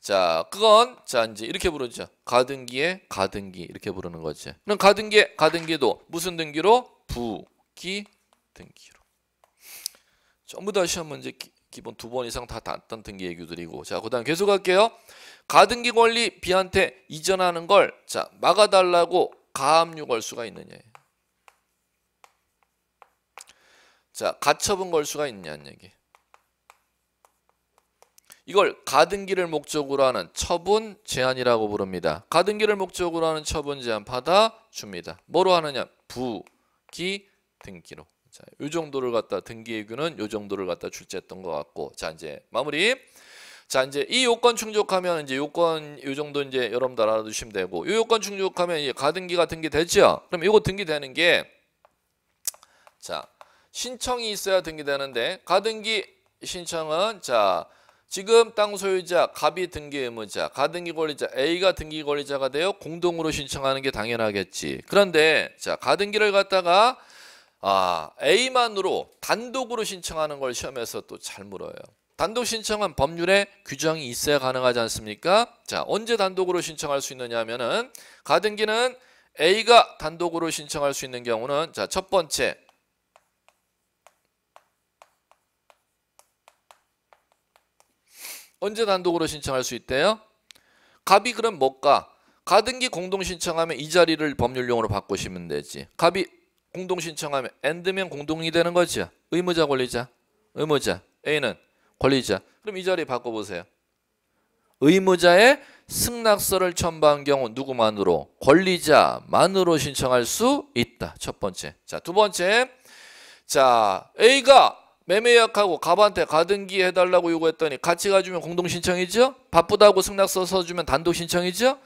자, 그건 자 이제 이렇게 부르죠. 가등기에 가등기 이렇게 부르는 거죠 그럼 가등기에 가등기도 무슨 등기로? 부기 등기로. 전부 다 시험 문제 기, 본두 번 이상 다단던 등기 얘기 드리고 자, 그다음 계속 할게요. 가등기 권리 B한테 이전하는 걸 자, 막아달라고 가압류 걸 수가 있느냐. 자, 가처분 걸 수가 있냐는 얘기. 이걸 가등기를 목적으로 하는 처분 제한이라고 부릅니다. 가등기를 목적으로 하는 처분 제한 받아 줍니다. 뭐로 하느냐? 부기 등기로. 자, 요 정도를 갖다 등기의규는 요 정도를 갖다 출제했던 것 같고, 자 이제 마무리. 자, 이제 이 요건 충족하면 이제 요건 요 정도 이제 여러분들 알아두시면 되고 요 요건 충족하면 이제 가등기 같은 게 되죠. 그럼 요거 등기되는 게 자, 신청이 있어야 등기되는데 가등기 신청은 자, 지금 땅 소유자, 갑이 등기 의무자, 가등기 권리자, A가 등기 권리자가 되어 공동으로 신청하는 게 당연하겠지. 그런데 자, 가등기를 갖다가 아, A만으로 단독으로 신청하는 걸 시험에서 또 잘 물어요. 단독 신청은 법률에 규정이 있어야 가능하지 않습니까? 자, 언제 단독으로 신청할 수 있느냐 하면은 가등기는 A가 단독으로 신청할 수 있는 경우는 자, 첫 번째 언제 단독으로 신청할 수 있대요? 갑이 그럼 못 가. 가등기 공동 신청하면 이 자리를 법률용어로 바꾸시면 되지. 갑이 공동 신청하면 엔드면 공동이 되는 거지. 의무자 권리자. 의무자. A는 권리자. 그럼 이 자리 바꿔보세요. 의무자의 승낙서를 첨부한 경우 누구만으로 권리자만으로 신청할 수 있다. 첫 번째. 자, 두 번째. 자, A가 매매약하고 갑한테 가등기 해달라고 요구했더니 같이 가주면 공동 신청이죠? 바쁘다고 승낙서 써주면 단독 신청이죠?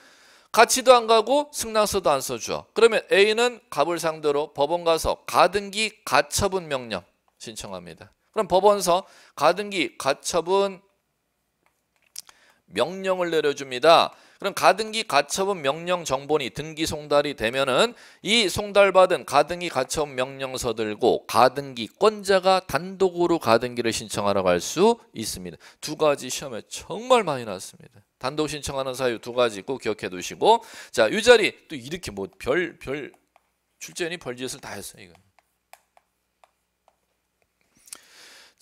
같이도 안 가고 승낙서도 안 써줘. 그러면 A는 갑을 상대로 법원 가서 가등기 가처분 명령 신청합니다. 그럼 법원서 가등기 가처분 명령을 내려줍니다. 그럼 가등기 가처분 명령 정본이 등기 송달이 되면은 이 송달받은 가등기 가처분 명령서 들고 가등기권자가 단독으로 가등기를 신청하러 갈 수 있습니다. 두 가지 시험에 정말 많이 나습니다 단독 신청하는 사유 두 가지 꼭 기억해 두시고 자, 이 자리 또 이렇게 뭐 별 별 출제원이 벌짓을 다 했어요, 이거.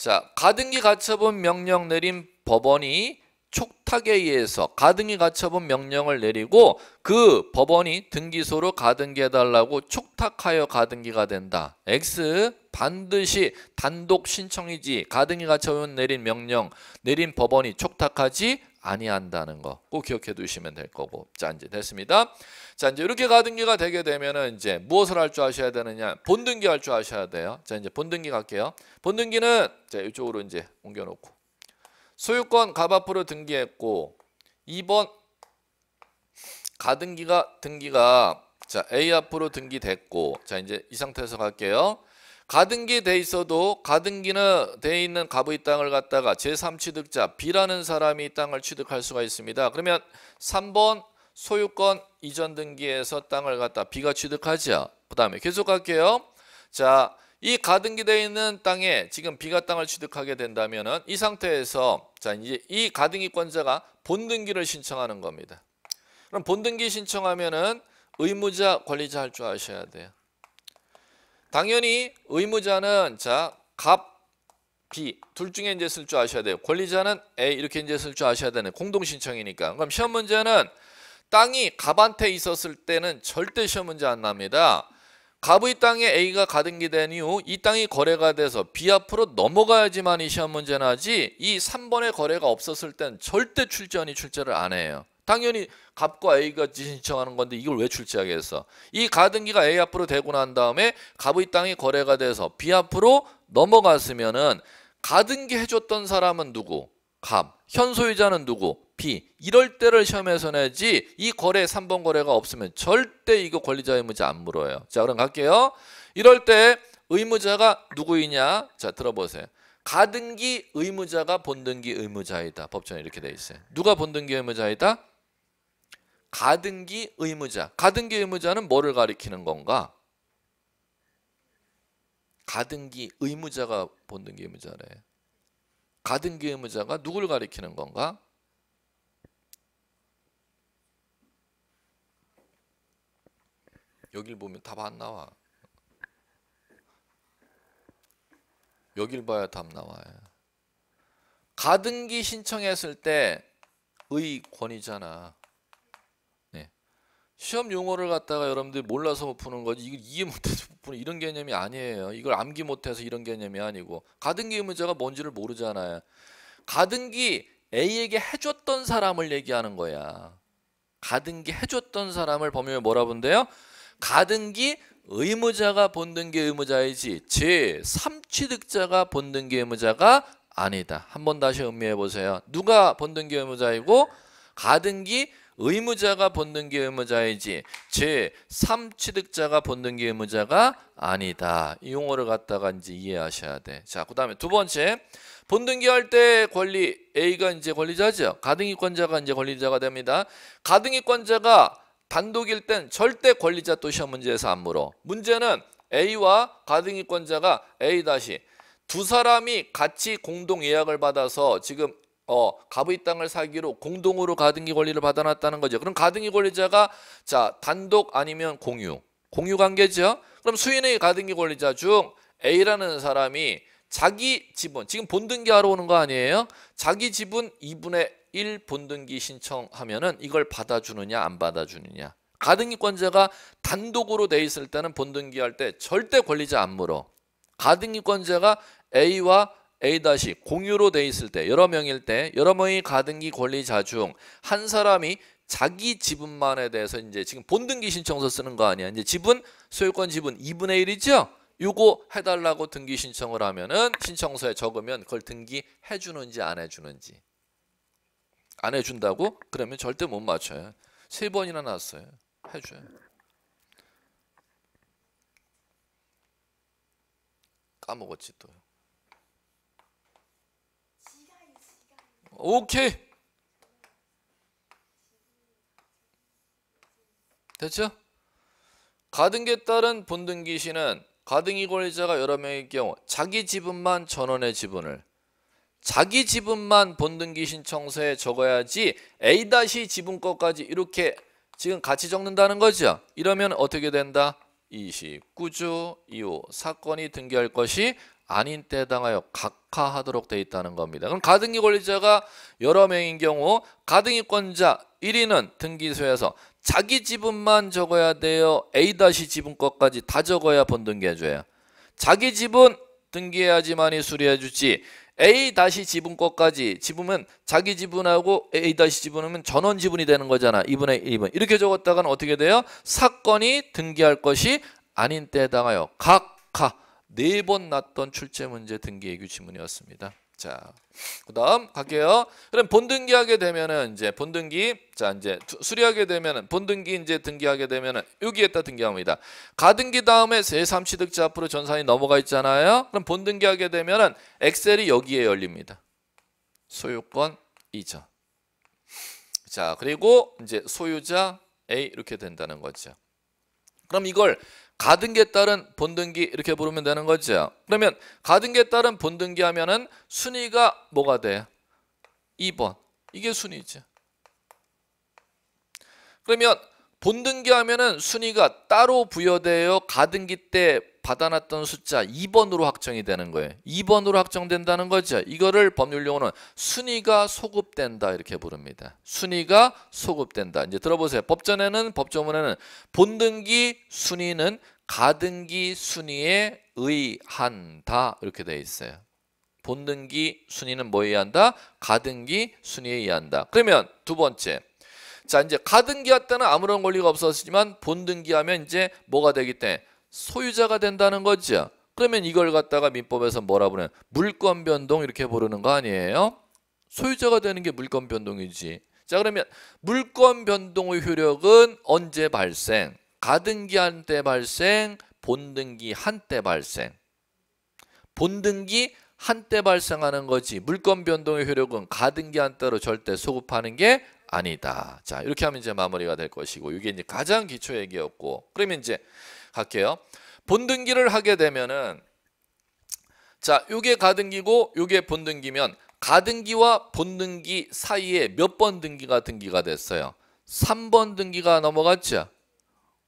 자, 가등기 가처분 명령 내린 법원이 촉탁에 의해서 가등기 가처분 명령을 내리고 그 법원이 등기소로 가등기해달라고 촉탁하여 가등기가 된다. X 반드시 단독 신청이지 가등기 가처분 내린 명령 내린 법원이 촉탁하지 아니한다는 거 꼭 기억해 두시면 될 거고 자 이제 됐습니다. 자, 이제 이렇게 가등기가 되게 되면은 이제 무엇을 할 줄 아셔야 되느냐? 본등기 할 줄 아셔야 돼요. 자, 이제 본등기 갈게요. 본등기는 자, 이쪽으로 이제 옮겨 놓고 소유권 갑앞으로 등기했고 2번 가등기가 등기가 자, A 앞으로 등기됐고 자, 이제 이 상태에서 갈게요. 가등기 돼 있어도 가등기는 돼 있는 갑의 땅을 갖다가 제3취득자 B라는 사람이 땅을 취득할 수가 있습니다. 그러면 3번 소유권 이전 등기에서 땅을 갖다 비가 취득하죠. 그 다음에 계속 갈게요. 자, 이 가등기되어 있는 땅에 지금 비가 땅을 취득하게 된다면 은이 상태에서 자 이제 이 가등기권자가 본등기를 신청하는 겁니다. 그럼 본등기 신청하면 은 의무자 권리자할 줄 아셔야 돼요. 당연히 의무자는 자 갑, 비, 둘 중에 이제 쓸 줄 아셔야 돼요. 권리자는 A 이렇게 이제 쓸 줄 아셔야 되는 공동신청이니까. 그럼 시험 문제는 땅이 갑한테 있었을 때는 절대 시험 문제 안 납니다. 갑의 땅에 A가 가등기 된 이후 이 땅이 거래가 돼서 B 앞으로 넘어가야지만 이 시험 문제 나지 이 3번의 거래가 없었을 땐 절대 출전이 출제를 안 해요. 당연히 갑과 A가 신청하는 건데 이걸 왜 출제하겠어? 이 가등기가 A 앞으로 되고 난 다음에 갑의 땅이 거래가 돼서 B 앞으로 넘어갔으면은 가등기 해줬던 사람은 누구? 갑, 현 소유자는 누구? 비 이럴 때를 시험해서 내지 이 거래 3번 거래가 없으면 절대 이거 권리자 의무자 안 물어요. 자 그럼 갈게요. 이럴 때 의무자가 누구이냐? 자 들어보세요. 가등기 의무자가 본등기 의무자이다. 법전에 이렇게 돼 있어요. 누가 본등기 의무자이다? 가등기 의무자. 가등기 의무자는 뭐를 가리키는 건가? 가등기 의무자가 본등기 의무자래. 가등기 의무자가 누굴 가리키는 건가? 여길 보면 답 안 나와. 여길 봐야 답 나와요. 가등기 신청했을 때의 권이잖아. 시험 용어를 갖다가 여러분들이 몰라서 못 푸는 거지 이걸 이해 못해서 못 푸는 이런 개념이 아니에요. 이걸 암기 못해서 이런 개념이 아니고 가등기 문제가 뭔지를 모르잖아요. 가등기 A에게 해줬던 사람을 얘기하는 거야. 가등기 해줬던 사람을 범위에 뭐라 본대요? 가등기 의무자가 본등기 의무자이지 제 3취득자가 본등기 의무자가 아니다. 한 번 다시 음미해 보세요. 누가 본등기 의무자이고 가등기 의무자가 본등기 의무자이지 제 3취득자가 본등기 의무자가 아니다. 이 용어를 갖다가 이제 이해하셔야 돼. 자, 그다음에 두 번째. 본등기 할때 권리 A가 이제 권리자죠. 가등기권자가 이제 권리자가 됩니다. 가등기권자가 단독일 땐 절대 권리자 또 시험 문제에서 안 물어. 문제는 A와 가등기권자가 A 다시 두 사람이 같이 공동 예약을 받아서 지금 어, 갑의 땅을 사기로 공동으로 가등기 권리를 받아놨다는 거죠. 그럼 가등기 권리자가 자 단독 아니면 공유, 공유 관계죠. 그럼 수인의 가등기 권리자 중 A라는 사람이 자기 지분, 지금 본등기하러 오는 거 아니에요? 자기 지분 2분의 1 본등기 신청하면은 이걸 받아주느냐 안 받아주느냐. 가등기권자가 단독으로 돼 있을 때는 본등기할 때 절대 권리자 안 물어. 가등기권자가 A와 A 다시 공유로 돼 있을 때 여러 명일 때 여러 명이 가등기 권리자 중 한 사람이 자기 지분만에 대해서 이제 지금 본등기 신청서 쓰는 거 아니야. 이제 지분 소유권 지분 2분의 1이죠. 요거 해달라고 등기 신청을 하면은 신청서에 적으면 그걸 등기 해주는지 안 해주는지 안 해준다고 그러면 절대 못 맞춰요. 세 번이나 났어요. 해줘요. 까먹었지 또. 오케이. 됐죠? 가등기에 따른 본등기 시는 가등기 권리자가 여러 명일 경우 자기 지분만 전원의 지분을 자기 지분만 본등기 신청서에 적어야지 a 지분권까지 이렇게 지금 같이 적는다는 거죠. 이러면 어떻게 된다? 29조 2호 사건이 등기할 것이 아닌 때에 당하여 각하하도록 돼 있다는 겁니다. 그럼 가등기 권리자가 여러 명인 경우 가등기권자 1위는 등기소에서 자기 지분만 적어야 돼요. a 지분것까지 다 적어야 본등기해줘요. 자기 지분 등기해야지만이 수리해주지. A-지분것까지 지분은 자기 지분하고 a 지분이 전원 지분이 되는 거잖아. 2분의 1분. 이렇게 적었다가는 어떻게 돼요? 사건이 등기할 것이 아닌 때에 당하여 각하. 네번 났던 출제 문제 등기 예규 지문이었습니다. 자, 그다음 갈게요. 그럼 본등기하게 되면은 이제 본등기 자 이제 수리하게 되면은 본등기 이제 등기하게 되면은 여기에다 등기합니다. 가등기 다음에 세삼취득자 앞으로 전산이 넘어가 있잖아요. 그럼 본등기하게 되면은 엑셀이 여기에 열립니다. 소유권 이전. 자 그리고 이제 소유자 A 이렇게 된다는 거죠. 그럼 이걸 가등기에 따른 본등기 이렇게 부르면 되는 거죠. 그러면 가등기에 따른 본등기 하면은 순위가 뭐가 돼? 2번. 이게 순위지. 그러면 본등기 하면은 순위가 따로 부여돼요. 가등기 때 받아놨던 숫자 2번으로 확정이 되는 거예요. 2번으로 확정된다는 거죠. 이거를 법률 용어는 순위가 소급된다 이렇게 부릅니다. 순위가 소급된다. 이제 들어보세요. 법전에는 법조문에는 본등기 순위는 가등기 순위에 의한다 이렇게 되어 있어요. 본등기 순위는 뭐에 의한다? 가등기 순위에 의한다. 그러면 두 번째 자 이제 가등기할 때는 아무런 권리가 없었지만 본등기하면 이제 뭐가 되기 때문에 소유자가 된다는 거죠. 그러면 이걸 갖다가 민법에서 뭐라 부르는 물권 변동 이렇게 부르는 거 아니에요? 소유자가 되는 게 물권 변동이지. 자 그러면 물권 변동의 효력은 언제 발생? 가등기 한때 발생, 본등기 한때 발생. 본등기 한때 발생하는 거지. 물권 변동의 효력은 가등기 한 때로 절대 소급하는 게 아니다. 자 이렇게 하면 이제 마무리가 될 것이고 이게 이제 가장 기초 얘기였고 그러면 이제 갈게요. 본등기를 하게 되면은 자, 요게 가등기고 요게 본등기면 가등기와 본등기 사이에 몇 번 등기가 등기가 됐어요? 3번 등기가 넘어갔죠.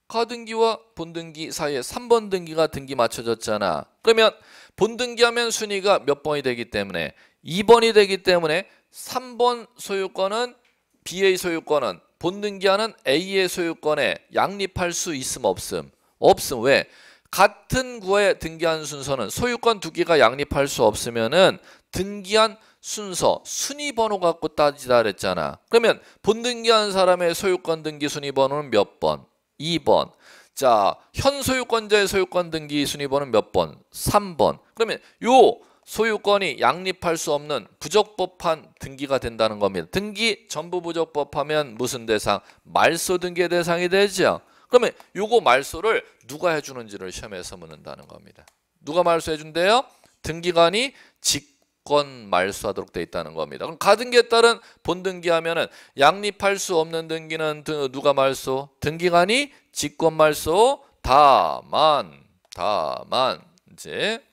가등기와 본등기 사이에 3번 등기가 등기 맞춰졌잖아. 그러면 본등기하면 순위가 몇 번이 되기 때문에 2번이 되기 때문에 3번 소유권은 B의 소유권은 본등기하는 A의 소유권에 양립할 수 있음 없음. 없음. 왜? 같은 구에 등기한 순서는 소유권 두 개가 양립할 수 없으면은 등기한 순서 순위 번호 갖고 따지다 그랬잖아. 그러면 본등기한 사람의 소유권 등기 순위 번호는 몇 번? 2번. 자, 현 소유권자의 소유권 등기 순위 번호는 몇 번? 3번. 그러면 요 소유권이 양립할 수 없는 부적법한 등기가 된다는 겁니다. 등기 전부 부적법하면 무슨 대상? 말소 등기의 대상이 되죠. 그러면 요거 말소를 누가 해주는지를 시험에서 묻는다는 겁니다. 누가 말소해준대요? 등기관이 직권 말소하도록 돼 있다는 겁니다. 그럼 가등기에 따른 본등기 하면은 양립할 수 없는 등기는 누가 말소? 등기관이 직권 말소 다만 다만 이제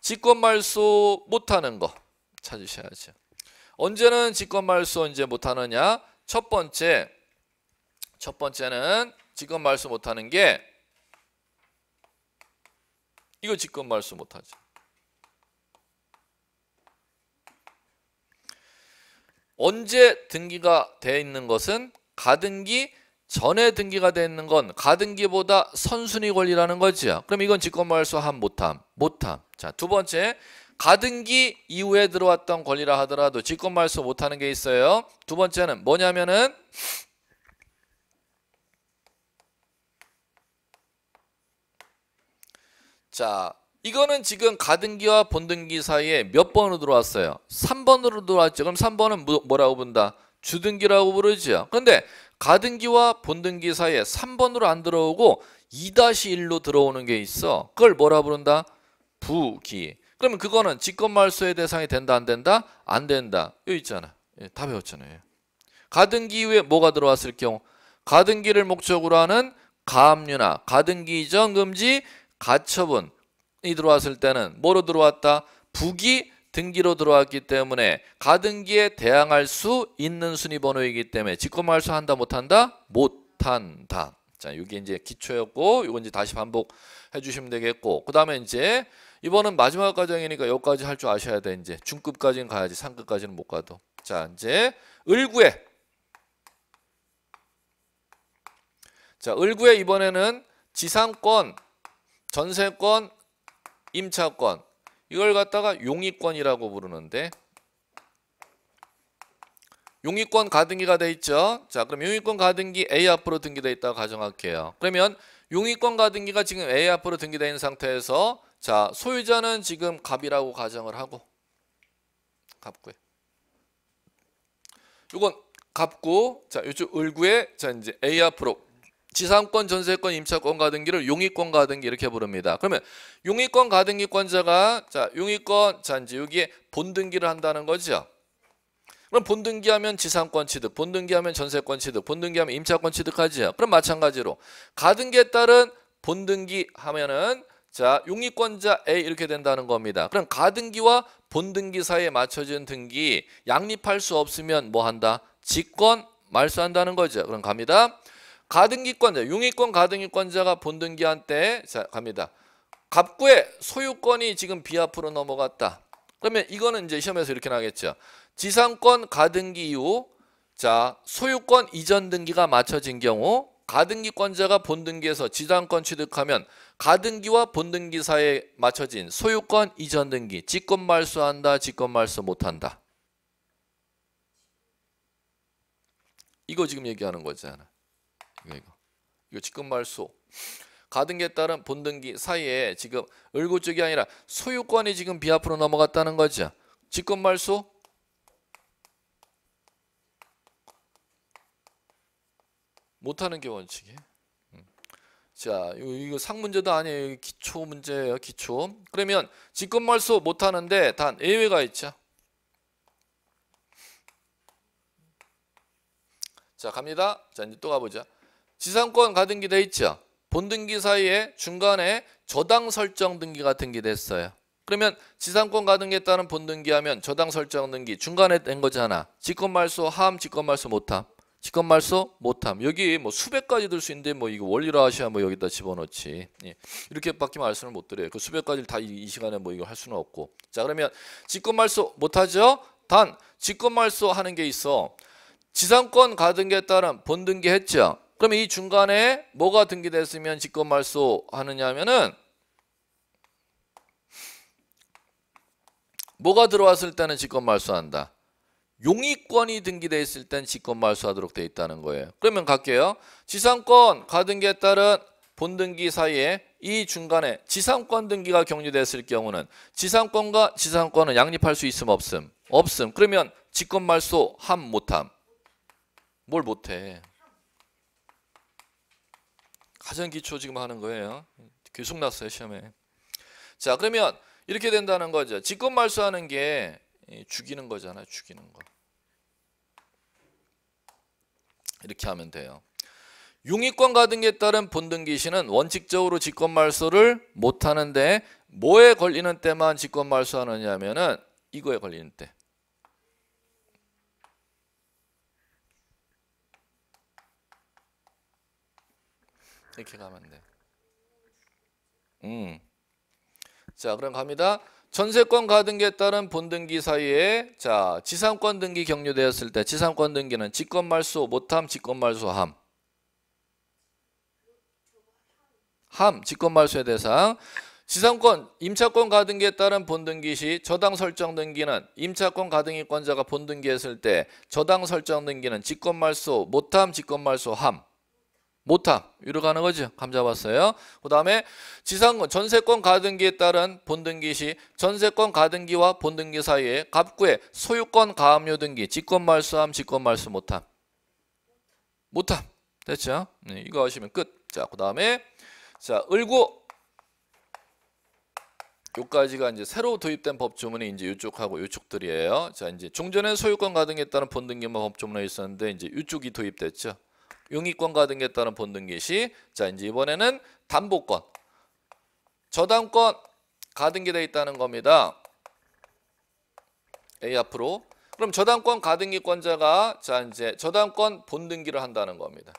직권 말소 못하는 거 찾으셔야죠. 언제는 직권 말소 이제 못하느냐? 첫 번째 첫 번째는 직권 말소 못하는 게 이거 직권 말소 못하지. 언제 등기가 돼 있는 것은 가등기 전에 등기가 돼 있는 건 가등기보다 선순위 권리라는 거지 그럼 이건 직권말소함 못함 못함. 자 두 번째 가등기 이후에 들어왔던 권리라 하더라도 직권말소 못하는 게 있어요. 두 번째는 뭐냐면은 자, 이거는 지금 가등기와 본등기 사이에 몇 번으로 들어왔어요? 3번으로 들어왔죠. 그럼 3번은 뭐, 뭐라고 본다? 주등기라고 부르죠근데 가등기와 본등기 사이에 3번으로 안 들어오고 2-1로 들어오는 게 있어. 그걸 뭐라 부른다? 부기. 그러면 그거는 직권말소의 대상이 된다 안 된다? 안 된다. 여기 있잖아. 예, 다 배웠잖아요. 가등기 이후에 뭐가 들어왔을 경우 가등기를 목적으로 하는 가압류나 가등기 이전 금지 가처분이 들어왔을 때는 뭐로 들어왔다? 부기 등기로 들어왔기 때문에 가등기에 대항할 수 있는 순위번호이기 때문에 직권말소 한다 못한다? 못한다. 자, 이게 이제 기초였고 이건 이제 다시 반복해 주시면 되겠고 그 다음에 이제 이번은 마지막 과정이니까 여기까지 할 줄 아셔야 돼 이제 중급까지는 가야지 상급까지는 못 가도 자 이제 을구에 자 을구에 이번에는 지상권 전세권, 임차권 이걸 갖다가 용익권이라고 부르는데 용익권 가등기가 돼 있죠. 자, 그럼 용익권 가등기 A 앞으로 등기돼 있다고 가정할게요. 그러면 용익권 가등기가 지금 A 앞으로 등기돼 있는 상태에서 자, 소유자는 지금 갑이라고 가정을 하고 갑구에 이건 갑구 자, 요쪽 을구에 자 이제 A 앞으로 지상권, 전세권, 임차권 가등기를 용의권 가등기 이렇게 부릅니다. 그러면 용의권 가등기권자가 자 용의권 잔지 여기에 본등기를 한다는 거죠. 그럼 본등기하면 지상권 취득, 본등기하면 전세권 취득, 본등기하면 임차권 취득하지요. 그럼 마찬가지로 가등기에 따른 본등기 하면은 자 용의권자 A 이렇게 된다는 겁니다. 그럼 가등기와 본등기 사이에 맞춰진 등기 양립할 수 없으면 뭐 한다? 직권 말소한다는 거죠. 그럼 갑니다. 가등기권자, 용의권 가등기권자가 본등기한때 자 갑니다. 갑구의 소유권이 지금 비합으로 넘어갔다. 그러면 이거는 이제 시험에서 이렇게 나겠죠. 지상권 가등기 이후 자 소유권 이전 등기가 맞춰진 경우 가등기권자가 본등기에서 지상권 취득하면 가등기와 본등기 사이에 맞춰진 소유권 이전 등기 직권 말소한다 직권 말소 못한다 이거 지금 얘기하는 거잖아 이거 이거. 이거 직급 말소. 가등기에 따른 본등기 사이에 지금 을고 쪽이 아니라 소유권이 지금 비합으로 넘어갔다는 거죠. 직권 말소 못하는 게 원칙이에요. 음. 자, 이거 상문제도 아니에요. 기초 문제예요. 기초. 그러면 직권 말소 못하는데 단 예외가 있죠. 자, 갑니다. 자, 이제 또 가보자. 지상권 가등기 돼 있죠. 본등기 사이에 중간에 저당 설정 등기 같은 게 됐어요. 그러면 지상권 가등기에 따른 본등기하면 저당 설정 등기 중간에 된 거잖아. 직권말소 함, 직권말소 못함. 직권말소 못함. 여기 뭐 수백 가지 들 수 있는데 뭐 이거 원리로 하셔야뭐 여기다 집어넣지. 예. 이렇게밖에 말씀을 못 드려요. 그 수백 가지를 다 이 시간에 뭐 이거 할 수는 없고. 자 그러면 직권말소 못하죠. 단 직권말소 하는 게 있어. 지상권 가등기에 따른 본등기 했죠. 그럼 이 중간에 뭐가 등기됐으면 직권 말소하느냐 면은 뭐가 들어왔을 때는 직권 말소한다. 용의권이 등기돼 있을 땐 직권 말소하도록 돼 있다는 거예요. 그러면 갈게요. 지상권 가등기에 따른 본등기 사이에 이 중간에 지상권 등기가 격리됐을 경우는 지상권과 지상권은 양립할 수 있음 없음 없음 그러면 직권 말소 함 못함 뭘 못해 가장 기초 지금 하는 거예요. 계속 났어요 시험에. 자 그러면 이렇게 된다는 거죠. 직권 말소하는 게 죽이는 거잖아 죽이는 거. 이렇게 하면 돼요. 융위권 가등기에 따른 본등기시는 원칙적으로 직권 말소를 못 하는데 뭐에 걸리는 때만 직권 말소하느냐면 이거에 걸리는 때. 이렇게 가면 돼. 음. 자, 그럼 갑니다. 전세권 가등기에 따른 본등기 사이에 자 지상권 등기 경류되었을 때 지상권 등기는 직권 말소 못함 직권 말소함 함 직권 말소의 대상 지상권 임차권 가등기에 따른 본등기 시 저당 설정 등기는 임차권 가등기권자가 본등기했을 때 저당 설정 등기는 직권 말소 못함 직권 말소함 못함 이로가는 거죠. 감 잡았어요. 그 다음에 지상권, 전세권 가등기에 따른 본등기 시 전세권 가등기와 본등기 사이에 갑구의 소유권 가압류 등기, 직권 말소함 직권 말소 못함. 못함. 됐죠? 네, 이거 하시면 끝. 자, 그 다음에 자 을구 요까지가 이제 새로 도입된 법조문이 이제 유쪽하고 유쪽들이에요. 자, 이제 종전의 소유권 가등기에 따른 본등기만 법조문에 있었는데 이제 유쪽이 도입됐죠. 용익권과 등에 따른 본등 개시. 자, 이제 이번에는 담보권. 저당권 가등기돼 있다는 겁니다. A 앞으로. 그럼 저당권 가등기권자가 자, 이제 저당권 본등기를 한다는 겁니다.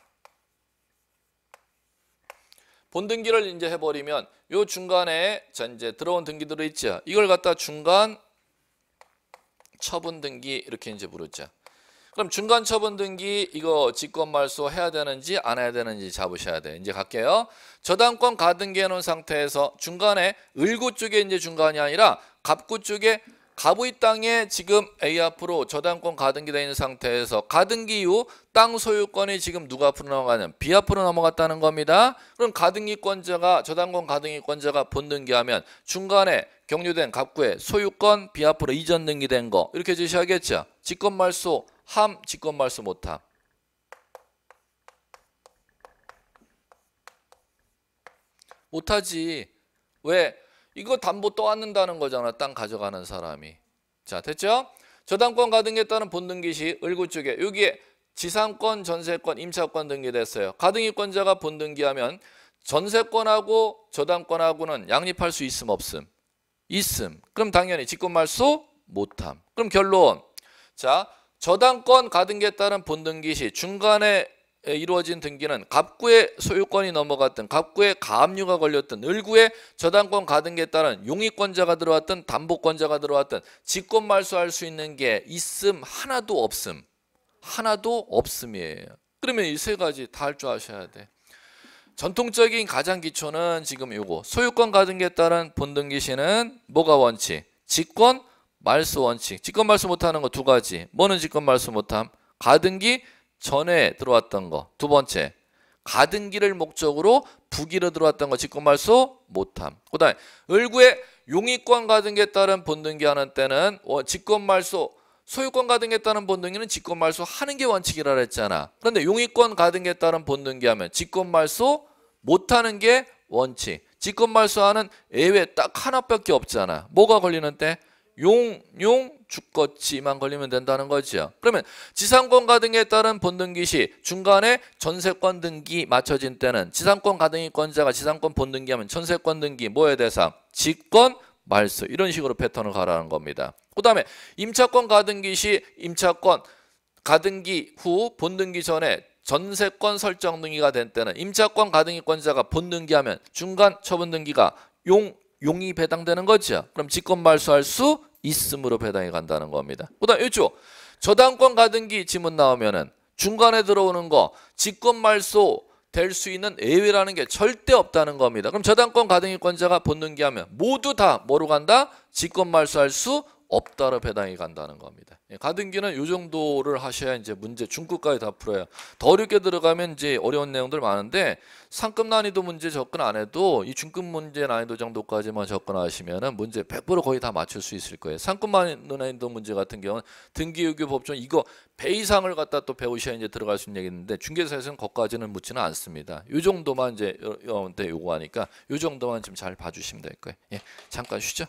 본등기를 이제 해버리면 요 중간에 자, 이제 들어온 등기들이 있죠. 이걸 갖다 중간 처분 등기 이렇게 이제 부르죠. 그럼 중간 처분 등기 이거 직권 말소 해야 되는지 안 해야 되는지 잡으셔야 돼. 요 이제 갈게요. 저당권 가등기해 놓은 상태에서 중간에 을구 쪽에 이제 중간이 아니라 갑구 쪽에 갑의 땅에 지금 A 앞으로 저당권 가등기되어 있는 상태에서 가등기 이후 땅 소유권이 지금 누가 앞으로 넘어가는 B 앞으로 넘어갔다는 겁니다. 그럼 가등기권자가 저당권 가등기권자가 본등기하면 중간에 경유된 갑구의 소유권 B 앞으로 이전 등기된 거 이렇게 제시하겠죠. 직권 말소 함 직권 말수 못함 못하지 왜 이거 담보 떠안는다는 거잖아 땅 가져가는 사람이 자 됐죠 저당권 가등에 따른 본등기시 을구쪽에 여기에 지상권 전세권 임차권 등기됐어요 가등기권자가 본등기하면 전세권하고 저당권하고는 양립할 수 있음 없음 있음 그럼 당연히 직권 말소 못함 그럼 결론 자 저당권 가등기에 따른 본등기 시 중간에 이루어진 등기는 갑구의 소유권이 넘어갔든 갑구의 가압류가 걸렸든 을구의 저당권 가등기에 따른 용익권자가 들어왔든 담보권자가 들어왔든 직권 말소할 수 있는 게 있음 하나도 없음 하나도 없음이에요. 그러면 이 세 가지 다 할 줄 아셔야 돼. 전통적인 가장 기초는 지금 이거 소유권 가등기에 따른 본등기 시는 뭐가 원칙? 직권 말소 원칙. 직권 말소 못하는 거 두 가지. 뭐는 직권 말소 못함? 가등기 전에 들어왔던 거. 두 번째. 가등기를 목적으로 부기로 들어왔던 거 직권 말소 못함. 그다음에 을구의 용의권 가등기에 따른 본등기 하는 때는 직권 말소 소유권 가등기에 따른 본등기는 직권 말소 하는 게 원칙이라 그랬잖아 그런데 용의권 가등기에 따른 본등기 하면 직권 말소 못 하는 게 원칙. 직권 말소하는 예외 딱 하나밖에 없잖아. 뭐가 걸리는 때? 용용 주거지만 걸리면 된다는 거죠. 그러면 지상권 가등기에 따른 본등기 시 중간에 전세권 등기 맞춰진 때는 지상권 가등기권자가 지상권 본등기하면 전세권 등기 뭐에 대상? 직권 말소 이런 식으로 패턴을 가라는 겁니다. 그 다음에 임차권 가등기 시 임차권 가등기 후 본등기 전에 전세권 설정 등기가 된 때는 임차권 가등기권자가 본등기하면 중간 처분 등기가 용 용이 배당되는 거죠. 그럼 직권 말소할 수 있음으로 배당이 간다는 겁니다. 그다음 이쪽 저당권 가등기 지문 나오면은 중간에 들어오는 거 직권 말소 될 수 있는 예외라는 게 절대 없다는 겁니다. 그럼 저당권 가등기권자가 본등기하면 모두 다 뭐로 간다? 직권 말소할 수 없다로 배당이 간다는 겁니다. 예, 가등기는 이 정도를 하셔야 이제 문제 중급까지 다 풀어요. 더 어렵게 들어가면 이제 어려운 내용들 많은데 상급 난이도 문제 접근 안 해도 이 중급 문제 난이도 정도까지만 접근하시면은 문제 100% 거의 다 맞출 수 있을 거예요. 상급 난이도 문제 같은 경우는 등기유교 법정 이거 배 이상을 갖다 또 배우셔야 이제 들어갈 수 있는 얘기인데 중개사에서는 거까지는 묻지는 않습니다. 이 정도만 이제 여러분한테 요구하니까 이 정도만 좀 잘 봐주시면 될 거예요. 예, 잠깐 쉬죠.